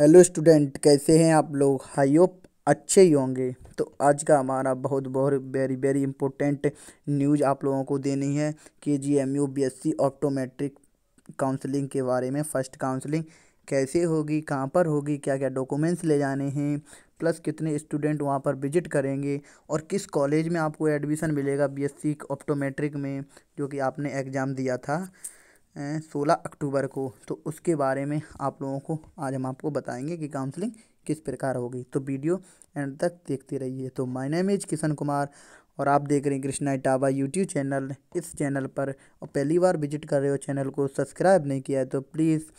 hello student कैसे हैं आप लोग हाई अच्छे ही होंगे तो आज का हमारा बहुत बहुत वेरी वेरी इंपॉर्टेंट न्यूज़ आप लोगों को देनी है कि G M U B S C optometric counselling के बारे में फ़र्स्ट काउंसलिंग कैसे होगी कहाँ पर होगी क्या क्या डॉक्यूमेंट्स ले जाने हैं प्लस कितने स्टूडेंट वहाँ पर विजिट करेंगे और किस कॉलेज में आपको एडमिशन मिलेगा बी एस सी ऑप्टोमेट्रिक में जो कि आपने एग्ज़ाम दिया था सोलह अक्टूबर को तो उसके बारे में आप लोगों को आज हम आपको बताएंगे कि काउंसलिंग किस प्रकार होगी तो वीडियो एंड तक देखते रहिए तो my name is Kishan Kumar और आप देख रहे हैं कृष्णा इटावा यूट्यूब चैनल इस चैनल पर और पहली बार विजिट कर रहे हो चैनल को सब्सक्राइब नहीं किया है तो प्लीज़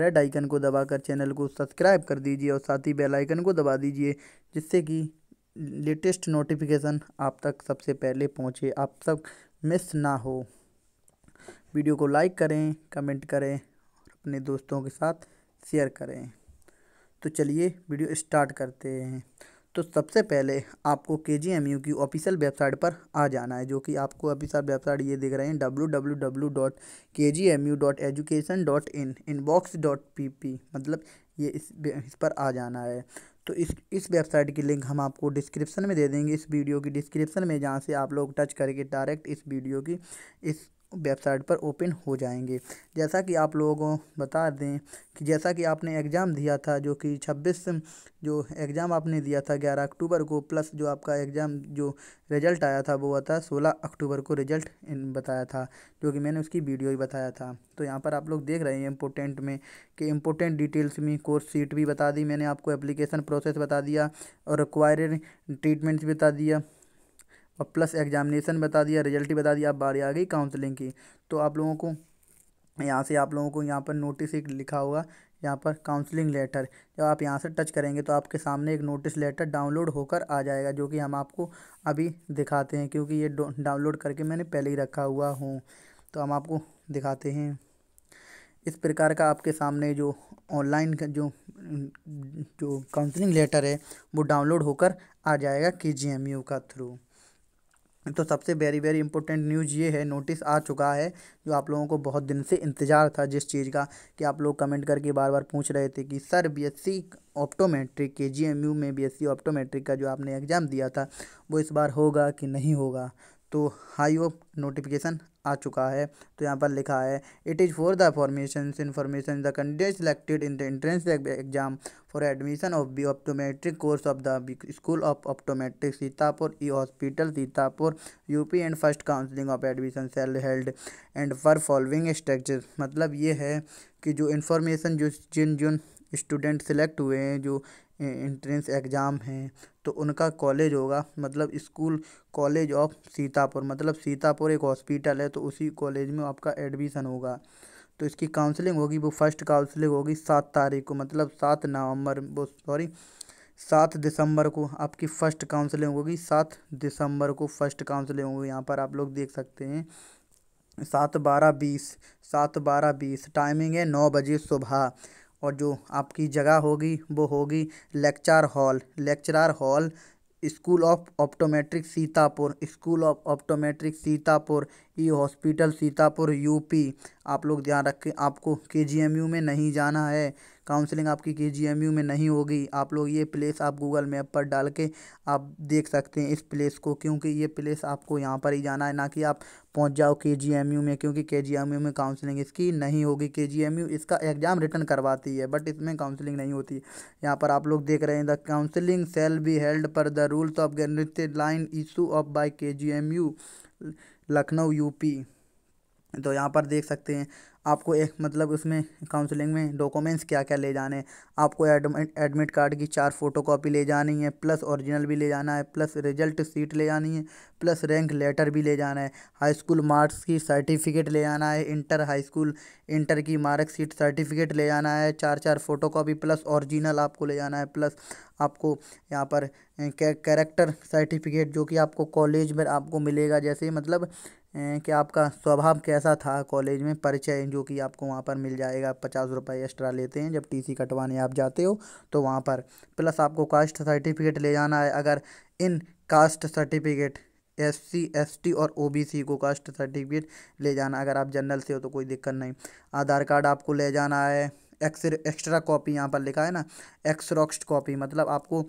रेड आइकन को दबाकर चैनल को सब्सक्राइब कर दीजिए और साथ ही बेल आइकन को दबा दीजिए जिससे कि लेटेस्ट नोटिफिकेशन आप तक सबसे पहले पहुँचे आप तक मिस ना हो वीडियो को लाइक करें कमेंट करें और अपने दोस्तों के साथ शेयर करें तो चलिए वीडियो स्टार्ट करते हैं तो सबसे पहले आपको के जी एम यू की ऑफिशियल वेबसाइट पर आ जाना है जो कि आपको ऑफिशियल वेबसाइट ये देख रहे हैं W W W dot K G M U dot education dot in inbox dot P P मतलब ये इस इस पर आ जाना है तो इस इस वेबसाइट की लिंक हम आपको डिस्क्रिप्शन में दे देंगे इस वीडियो की डिस्क्रिप्शन में जहाँ से आप लोग टच करके डायरेक्ट इस वीडियो की इस वेबसाइट पर ओपन हो जाएंगे जैसा कि आप लोगों को बता दें कि जैसा कि आपने एग्ज़ाम दिया था जो कि 26 जो एग्ज़ाम आपने दिया था 11 अक्टूबर को प्लस जो आपका एग्ज़ाम जो रिज़ल्ट आया था वो आता 16 अक्टूबर को रिज़ल्ट बताया था जो कि मैंने उसकी वीडियो ही बताया था तो यहाँ पर आप लोग देख रहे हैं इम्पोर्टेंट में कि इम्पोर्टेंट डिटेल्स में कोर्स सीट भी बता दी मैंने आपको एप्लीकेशन प्रोसेस बता दिया और रिक्वायर ट्रीटमेंट्स बता दिया और प्लस एग्जामिनेशन बता दिया रिजल्ट ही बता दिया अब बारी आ गई काउंसलिंग की तो आप लोगों को यहाँ से आप लोगों को यहाँ पर नोटिस एक लिखा होगा यहाँ पर काउंसलिंग लेटर जब आप यहाँ से टच करेंगे तो आपके सामने एक नोटिस लेटर डाउनलोड होकर आ जाएगा जो कि हम आपको अभी दिखाते हैं क्योंकि ये डाउनलोड करके मैंने पहले ही रखा हुआ हूँ तो हम आपको दिखाते हैं इस प्रकार का आपके सामने जो ऑनलाइन का जो जो काउंसलिंग लेटर है वो डाउनलोड होकर आ जाएगा के जी एम यू का थ्रू तो सबसे वेरी वेरी इंपॉर्टेंट न्यूज़ ये है नोटिस आ चुका है जो आप लोगों को बहुत दिन से इंतज़ार था जिस चीज़ का कि आप लोग कमेंट करके बार बार पूछ रहे थे कि सर बीएससी ऑप्टोमेट्रिक के जीएमयू में बीएससी ऑप्टोमेट्रिक का जो आपने एग्ज़ाम दिया था वो इस बार होगा कि नहीं होगा तो हाई ऑफ नोटिफिकेशन आ चुका है तो यहाँ पर लिखा है it is for the formation information the candidate selected in the entrance exam for admission of B optometric course of the school of optometric Sitapur eye hospital Sitapur UP and first counselling of admission cell held and for following structure मतलब ये है कि जो information जो जिन जिन student select हुए हैं जो entrance exam हैं तो उनका कॉलेज होगा मतलब स्कूल कॉलेज ऑफ सीतापुर मतलब सीतापुर एक हॉस्पिटल है तो उसी कॉलेज में आपका एडमिशन होगा तो इसकी काउंसलिंग होगी वो फर्स्ट काउंसलिंग होगी सात तारीख को मतलब सात नवंबर वो सॉरी सात दिसंबर को आपकी फ़र्स्ट काउंसलिंग होगी सात दिसंबर को फर्स्ट काउंसलिंग होगी यहाँ पर आप लोग देख सकते हैं सात बारह बीस सात बारह बीस टाइमिंग है नौ बजे सुबह और जो आपकी जगह होगी वो होगी lecture hall lecturer hall school of optometric Sitapur school of optometric Sitapur eye hospital Sitapur UP आप लोग ध्यान रखें आपको के जी में नहीं जाना है काउंसलिंग आपकी के जी में नहीं होगी आप लोग ये प्लेस आप गूगल मैप पर डाल के आप देख सकते हैं इस प्लेस को क्योंकि ये प्लेस आपको यहाँ पर ही जाना है ना कि आप पहुँच जाओ के जी में क्योंकि के जी में काउंसलिंग इसकी नहीं होगी के जी इसका एग्ज़ाम रिटर्न करवाती है बट इसमें काउंसलिंग नहीं होती यहाँ पर आप लोग देख रहे हैं the counselling cell be held per the rules of गणित line issue of by K G Lucknow UP तो यहाँ पर देख सकते हैं आपको एक मतलब उसमें काउंसलिंग में डॉक्यूमेंट्स क्या क्या ले जाने हैं आपको एडमिट एडमिट कार्ड की चार फ़ोटो कापी ले जानी है प्लस ओरिजिनल भी ले जाना है प्लस रिजल्ट सीट ले जानी है प्लस रैंक लेटर भी ले जाना है हाई स्कूल मार्क्स की सर्टिफिकेट ले जाना है इंटर हाई स्कूल इंटर की सीट सर्टिफिकेट ले जाना है चार चार फ़ोटो कापी प्लस औरिजिनल आपको ले जाना है प्लस आपको यहाँ पर कैरेक्टर सर्टिफिकेट जो कि आपको कॉलेज में आपको मिलेगा जैसे मतलब कि आपका स्वभाव कैसा था कॉलेज में परिचय जो कि आपको वहाँ पर मिल जाएगा पचास रुपये एक्स्ट्रा लेते हैं जब टीसी कटवाने आप जाते हो तो वहाँ पर प्लस आपको कास्ट सर्टिफिकेट ले जाना है अगर इन caste certificate S C S T और ओ बी सी को कास्ट सर्टिफिकेट ले जाना अगर आप जनरल से हो तो कोई दिक्कत नहीं आधार कार्ड आपको ले जाना है एक्स एक्स्ट्रा कॉपी यहाँ पर लिखा है ना एक्सरॉक्स कॉपी मतलब आपको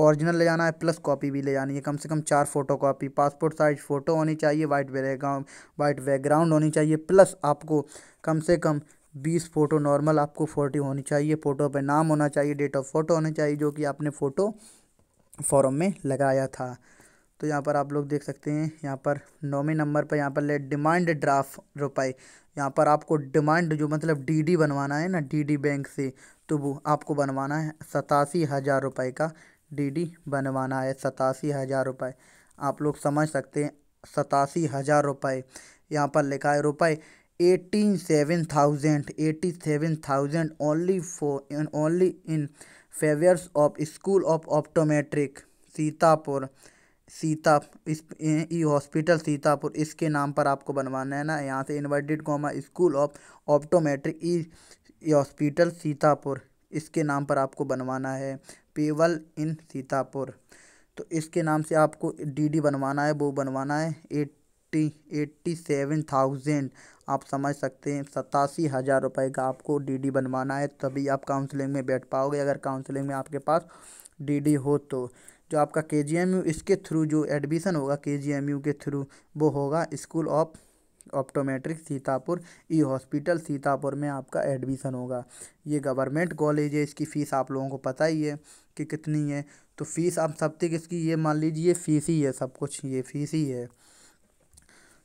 ओरिजिनल ले जाना है प्लस कॉपी भी ले जानी है कम से कम चार photocopy passport size photo होनी चाहिए वाइट बैकग्राउंड वाइट बैकग्राउंड होनी चाहिए प्लस आपको कम से कम बीस फ़ोटो नॉर्मल आपको फोर्टी होनी चाहिए फ़ोटो पे नाम होना चाहिए डेट ऑफ फ़ोटो होनी चाहिए जो कि आपने फ़ोटो फॉरम में लगाया था तो यहाँ पर आप लोग देख सकते हैं यहाँ पर नौवें नंबर पर यहाँ पर ले डिमांड ड्राफ्ट रुपए यहाँ पर आपको डिमांड जो मतलब डीडी बनवाना है ना डीडी बैंक से तो वो आपको बनवाना है सतासी हज़ार रुपये का डीडी बनवाना है सतासी हज़ार रुपये आप लोग समझ सकते हैं सतासी हज़ार रुपये यहाँ पर लिखा है रुपये eighteen seven thousand eighty seven thousand only for only in favours of school of optometric Sitapur सीता इस ई हॉस्पिटल सीतापुर इसके नाम पर आपको बनवाना है ना यहाँ से inverted comma school of optometric eye hospital Sitapur इसके नाम पर आपको बनवाना है पेवल इन सीतापुर तो इसके नाम से आपको डीडी बनवाना है वो बनवाना है एट्टी एट्टी सेवन थाउजेंड आप समझ सकते हैं सतासी हज़ार रुपये का आपको डीडी बनवाना है तभी आप काउंसलिंग में बैठ पाओगे अगर काउंसलिंग में आपके पास डीडी हो तो जो आपका के जी एम यू इसके थ्रू जो एडमिशन होगा के जी एम यू के थ्रू वो होगा school of optometric Sitapur eye hospital Sitapur में आपका एडमिशन होगा ये गवर्नमेंट कॉलेज है इसकी फ़ीस आप लोगों को पता ही है कि कितनी है तो फीस आप सब तक इसकी ये मान लीजिए फीस ही है सब कुछ ये फीस ही है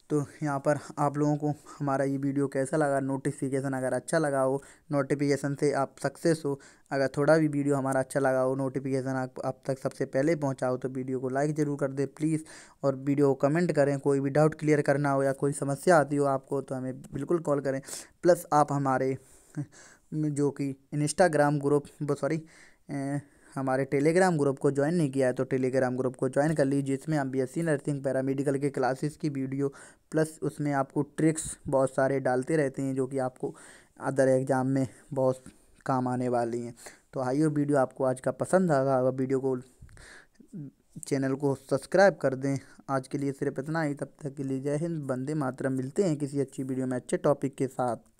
तो यहाँ पर आप लोगों को हमारा ये वीडियो कैसा लगा नोटिफिकेशन अगर अच्छा लगा हो नोटिफिकेशन से आप सक्सेस हो अगर थोड़ा भी वीडियो हमारा अच्छा लगा हो नोटिफिकेशन आप अब तक सबसे पहले पहुँचाओ तो वीडियो को लाइक ज़रूर कर दे प्लीज़ और वीडियो को कमेंट करें कोई भी डाउट क्लियर करना हो या कोई समस्या आती हो आपको तो हमें बिल्कुल कॉल करें प्लस आप हमारे जो कि इंस्टाग्राम ग्रुप सॉरी हमारे टेलीग्राम ग्रुप को ज्वाइन नहीं किया है तो टेलीग्राम ग्रुप को ज्वाइन कर लीजिए इसमें आप बीएससी नर्सिंग पैरामेडिकल के क्लासेस की वीडियो प्लस उसमें आपको ट्रिक्स बहुत सारे डालते रहते हैं जो कि आपको अदर एग्ज़ाम में बहुत काम आने वाली हैं तो आइए वीडियो आपको आज का पसंद आगा अगर वीडियो को चैनल को सब्सक्राइब कर दें आज के लिए सिर्फ इतना ही तब तक के लिए जय हिंद बंदे मात्रा मिलते हैं किसी अच्छी वीडियो में अच्छे टॉपिक के साथ